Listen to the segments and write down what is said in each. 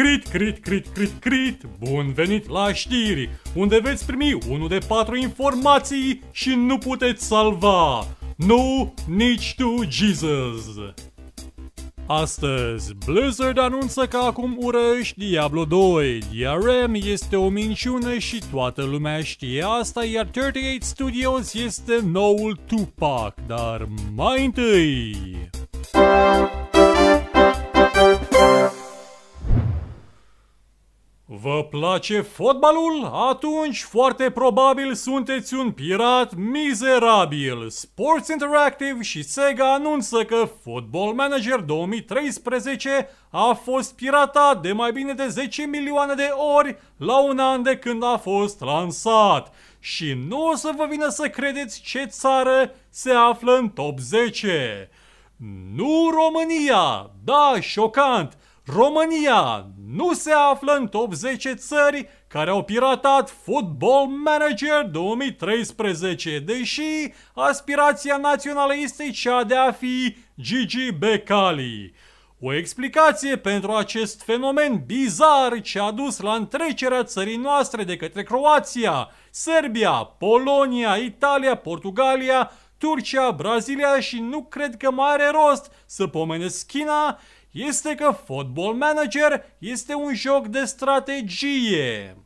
Crit, crit, crit, crit, crit, bun venit la știri, unde veți primi unul de patru informații și nu puteți salva. Nu, nici tu, Jesus! Astăzi, Blizzard anunță că acum urăști Diablo 2. DRM este o minciună și toată lumea știe asta, iar 38 Studios este noul Tupac, dar mai întâi... Vă place fotbalul? Atunci foarte probabil sunteți un pirat mizerabil. Sports Interactive și Sega anunță că Football Manager 2013 a fost piratat de mai bine de 10 milioane de ori la un an de când a fost lansat. Și nu o să vă vină să credeți ce țară se află în top 10. Nu România! Da, șocant! România nu se află în top 10 țări care au piratat Football Manager 2013, deși aspirația națională este cea de a fi Gigi Becali. O explicație pentru acest fenomen bizar ce a dus la întrecerea țării noastre de către Croația, Serbia, Polonia, Italia, Portugalia, Turcia, Brazilia și nu cred că mai are rost să pomenesc China este că Football Manager este un joc de strategie.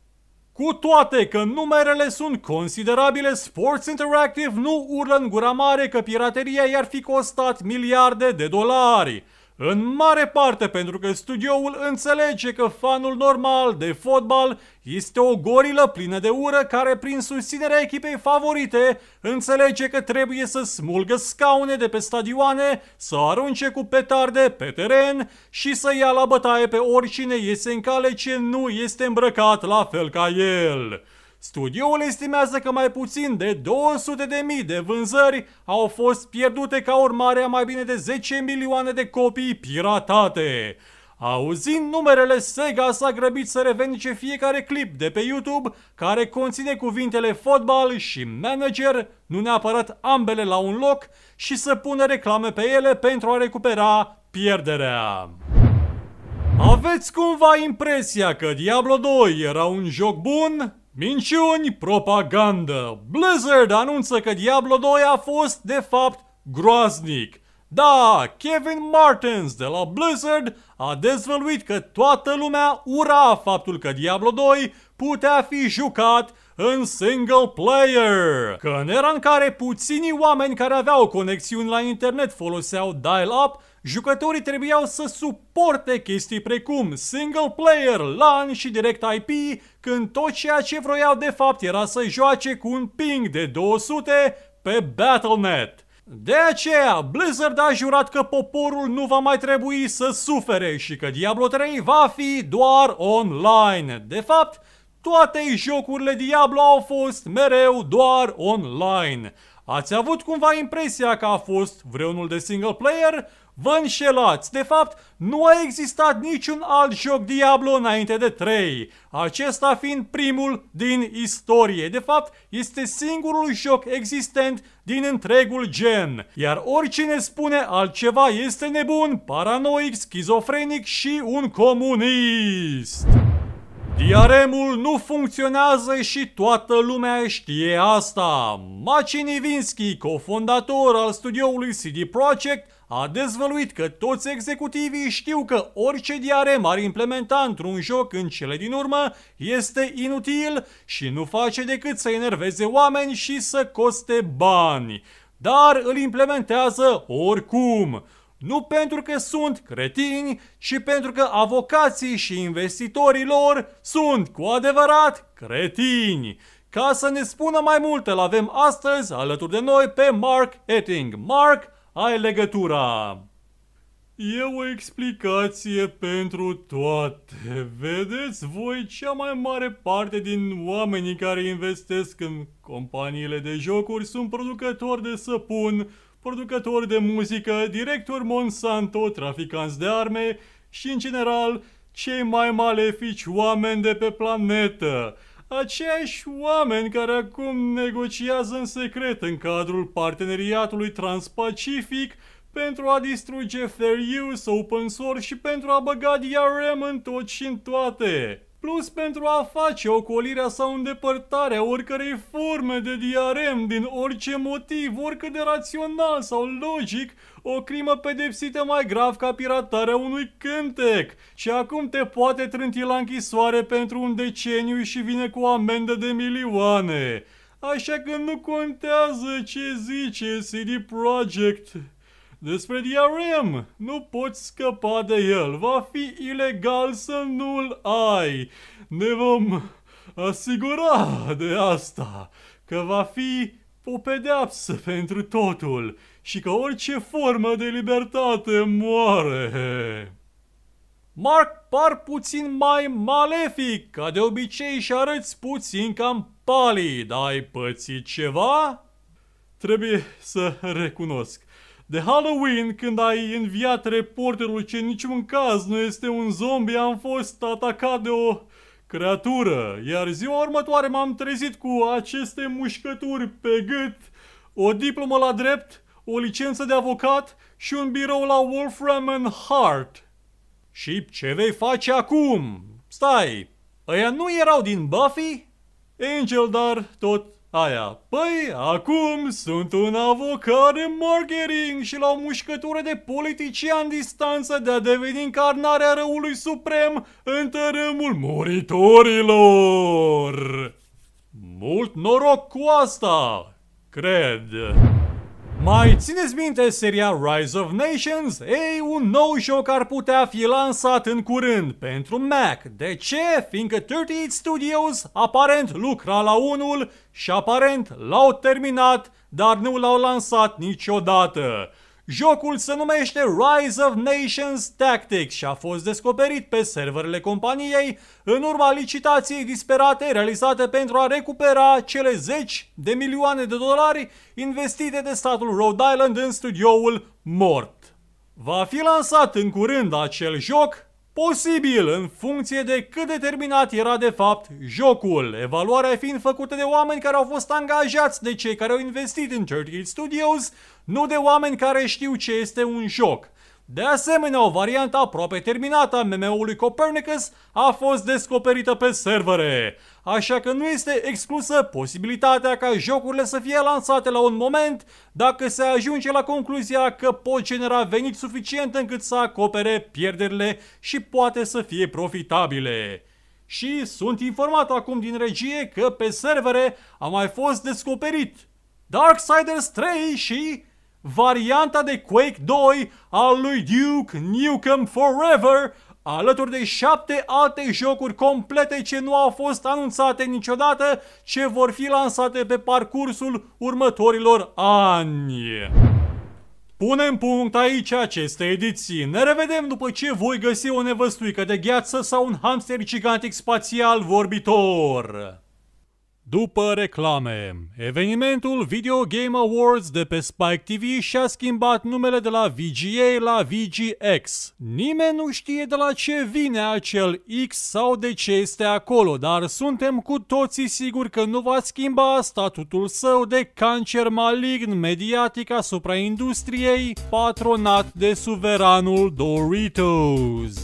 Cu toate că numerele sunt considerabile, Sports Interactive nu urlă în gura mare că pirateria i-ar fi costat miliarde de dolari. În mare parte pentru că studioul înțelege că fanul normal de fotbal este o gorilă plină de ură care prin susținerea echipei favorite înțelege că trebuie să smulgă scaune de pe stadioane, să arunce cu petarde pe teren și să ia la bătaie pe oricine iese în cale ce nu este îmbrăcat la fel ca el. Studioul estimează că mai puțin de 200.000 de vânzări au fost pierdute ca urmare a mai bine de 10 milioane de copii piratate. Auzind numerele, Sega s-a grăbit să revendice fiecare clip de pe YouTube care conține cuvintele fotbal și manager, nu neapărat ambele la un loc, și să pună reclame pe ele pentru a recupera pierderea. Aveți cumva impresia că Diablo 2 era un joc bun? Minciuni, propagandă! Blizzard anunță că Diablo 2 a fost, de fapt, groaznic. Da, Kevin Martins de la Blizzard a dezvăluit că toată lumea ura faptul că Diablo 2 putea fi jucat în single player. Că în era în care puțini oameni care aveau conexiuni la internet foloseau dial-up, jucătorii trebuiau să suporte chestii precum single player, LAN și direct IP, când tot ceea ce vroiau de fapt era să joace cu un ping de 200 pe Battle.net. De aceea, Blizzard a jurat că poporul nu va mai trebui să sufere și că Diablo 3 va fi doar online. De fapt, toate jocurile Diablo au fost mereu doar online. Ați avut cumva impresia că a fost vreunul de single player? Vă înșelați! De fapt, nu a existat niciun alt joc Diablo înainte de 3, acesta fiind primul din istorie. De fapt, este singurul joc existent din întregul gen, iar oricine spune altceva este nebun, paranoic, schizofrenic și un comunist. Diaremul nu funcționează și toată lumea știe asta. Maci Nivinski, cofondator al studioului CD Projekt, a dezvăluit că toți executivii știu că orice diarem ar implementa într-un joc în cele din urmă este inutil și nu face decât să enerveze oameni și să coste bani. Dar îl implementează oricum. Nu pentru că sunt cretini, ci pentru că avocații și investitorii lor sunt cu adevărat cretini. Ca să ne spună mai multe, îl avem astăzi alături de noi pe Mark Etting. Mark, ai legătura! E o explicație pentru toate. Vedeți voi, cea mai mare parte din oamenii care investesc în companiile de jocuri sunt producători de săpun, producători de muzică, directori Monsanto, traficanți de arme și, în general, cei mai malefici oameni de pe planetă. Aceiași oameni care acum negociază în secret în cadrul parteneriatului transpacific pentru a distruge fair use, open source și pentru a băga DRM în tot și în toate plus pentru a face ocolirea sau îndepărtarea oricărei forme de diarem din orice motiv, oricât de rațional sau logic, o crimă pedepsită mai grav ca piratarea unui cântec. Și acum te poate trânti la închisoare pentru un deceniu și vine cu o amendă de milioane. Așa că nu contează ce zice CD Projekt despre DRM. Nu poți scăpa de el. Va fi ilegal să nu-l ai. Ne vom asigura de asta. Că va fi o pedeapsă pentru totul și că orice formă de libertate moare. Mark par puțin mai malefic, ca de obicei și arăți puțin cam palid. Ai pățit ceva? Trebuie să recunosc. De Halloween, când ai înviat reporterul ce în niciun caz nu este un zombie, am fost atacat de o creatură, iar ziua următoare m-am trezit cu aceste mușcături pe gât, o diplomă la drept, o licență de avocat și un birou la Wolfram and Hart. Și ce vei face acum? Stai, ăia nu erau din Buffy? Angel, dar tot Aia, păi, acum sunt un avocat în marketing și la o mușcătură de politician distanță de a deveni încarnarea răului suprem în tărâmul muritorilor. Mult noroc cu asta, cred. Mai țineți minte seria Rise of Nations? Ei, un nou joc ar putea fi lansat în curând pentru Mac. De ce? Fiindcă 38 Studios aparent lucra la unul și aparent l-au terminat, dar nu l-au lansat niciodată. Jocul se numește Rise of Nations Tactics și a fost descoperit pe serverele companiei în urma licitației disperate realizate pentru a recupera cele 10 de milioane de dolari investite de statul Rhode Island în studioul mort. Va fi lansat în curând acel joc Posibil, în funcție de cât determinat era de fapt jocul, evaluarea fiind făcută de oameni care au fost angajați de cei care au investit în Turtle Studios, nu de oameni care știu ce este un joc. De asemenea, o variantă aproape terminată a mmo ului Copernicus a fost descoperită pe servere, așa că nu este exclusă posibilitatea ca jocurile să fie lansate la un moment dacă se ajunge la concluzia că pot genera venit suficient încât să acopere pierderile și poate să fie profitabile. Și sunt informat acum din regie că pe servere a mai fost descoperit Darksiders 3 și varianta de Quake 2 al lui Duke Nukem Forever, alături de șapte alte jocuri complete ce nu au fost anunțate niciodată, ce vor fi lansate pe parcursul următorilor ani. Punem punct aici aceste ediții. Ne revedem după ce voi găsi o nevăstuică de gheață sau un hamster gigantic spațial vorbitor. După reclame, evenimentul Video Game Awards de pe Spike TV și-a schimbat numele de la VGA la VGX. Nimeni nu știe de la ce vine acel X sau de ce este acolo, dar suntem cu toții siguri că nu va schimba statutul său de cancer malign mediatic asupra industriei, patronat de suveranul Doritos.